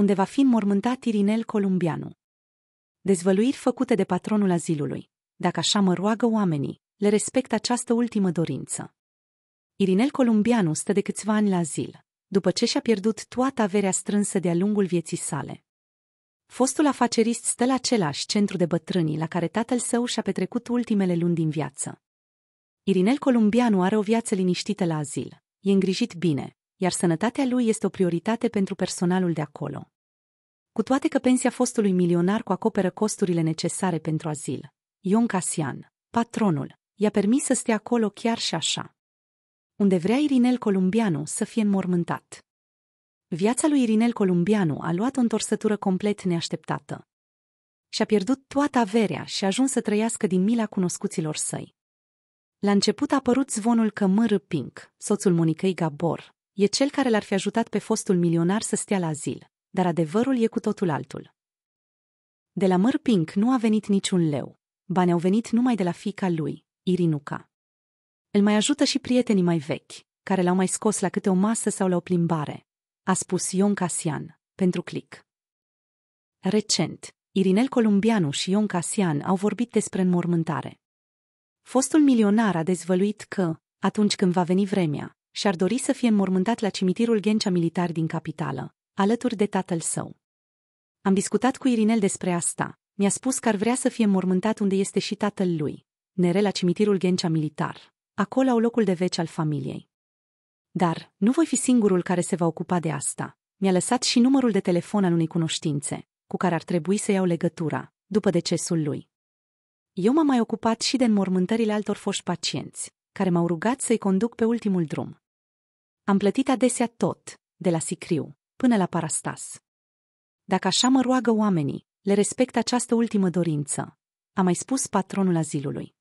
unde va fi înmormântat Irinel Columbianu. Dezvăluiri făcute de patronul azilului. Dacă așa mă roagă oamenii, le respect această ultimă dorință. Irinel Columbianu stă de câțiva ani la azil, după ce și-a pierdut toată averea strânsă de-a lungul vieții sale. Fostul afacerist stă la același centru de bătrânii la care tatăl său și-a petrecut ultimele luni din viață. Irinel Columbianu are o viață liniștită la azil. E îngrijit bine, iar sănătatea lui este o prioritate pentru personalul de acolo. Cu toate că pensia fostului milionar cu acoperă costurile necesare pentru azil, Ion Casian, patronul, i-a permis să stea acolo chiar și așa. Unde vrea Irinel Columbianu să fie înmormântat. Viața lui Irinel Columbianu a luat o întorsătură complet neașteptată. Și-a pierdut toată averea și a ajuns să trăiască din mila cunoscuților săi. La început a apărut zvonul că M.R. Pink, soțul Monicăi Gabor, e cel care l-ar fi ajutat pe fostul milionar să stea la zil, dar adevărul e cu totul altul. De la Măr Pink nu a venit niciun leu. Banii au venit numai de la fica lui, Irinuca. Îl mai ajută și prietenii mai vechi, care l-au mai scos la câte o masă sau la o plimbare, a spus Ion Casian, pentru click. Recent, Irinel Columbianu și Ion Casian au vorbit despre înmormântare. Fostul milionar a dezvăluit că, atunci când va veni vremea, și-ar dori să fie înmormântat la cimitirul Ghencea Militar din capitală, alături de tatăl său. Am discutat cu Irinel despre asta. Mi-a spus că ar vrea să fie înmormântat unde este și tatăl lui, nere la cimitirul Ghencea Militar. Acolo au locul de veci al familiei. Dar nu voi fi singurul care se va ocupa de asta. Mi-a lăsat și numărul de telefon al unei cunoștințe, cu care ar trebui să iau legătura, după decesul lui. Eu m-am mai ocupat și de înmormântările altor foști pacienți, care m-au rugat să-i conduc pe ultimul drum. Am plătit adesea tot, de la Sicriu până la Parastas. Dacă așa mă roagă oamenii, le respect această ultimă dorință, a mai spus patronul azilului.